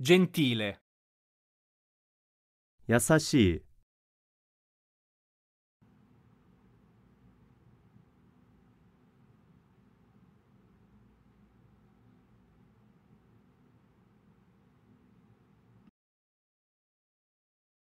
gentile. 優しい